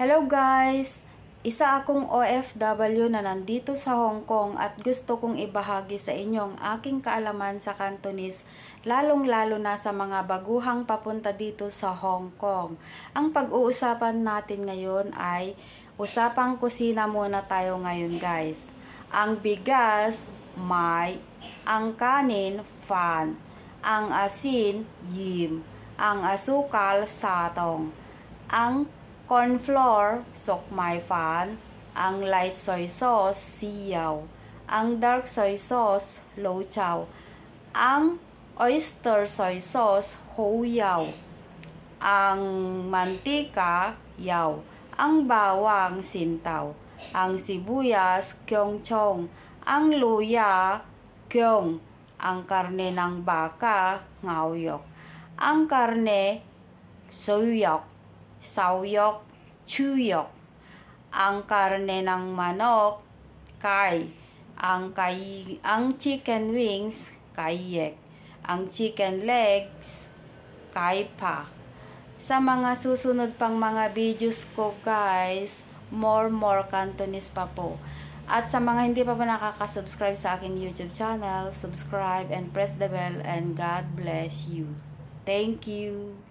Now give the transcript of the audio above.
Hello guys! Isa akong OFW na nandito sa Hong Kong at gusto kong ibahagi sa inyo ang aking kaalaman sa Cantonese lalong-lalo na sa mga baguhang papunta dito sa Hong Kong. Ang pag-uusapan natin ngayon ay usapang kusina muna tayo ngayon guys. Ang bigas, may. Ang kanin, fan. Ang asin, yim. Ang asukal, satong. Ang corn flour, sokmay fan. Ang light soy sauce, siyaw. Ang dark soy sauce, lo chow. Ang oyster soy sauce, hoyaw. Ang mantika, yaw ang bawang sintaw, ang sibuyas kyongchong, ang luya kyong, ang karne ng baka ngawyok, ang karne suyok, sawyok, chuyok, ang karne ng manok kai, ang kai, ang chicken wings kayek, ang chicken legs kaipa sa mga susunod pang mga videos ko guys, more more Cantonese pa po. At sa mga hindi pa po nakaka-subscribe sa akin YouTube channel, subscribe and press the bell and God bless you. Thank you.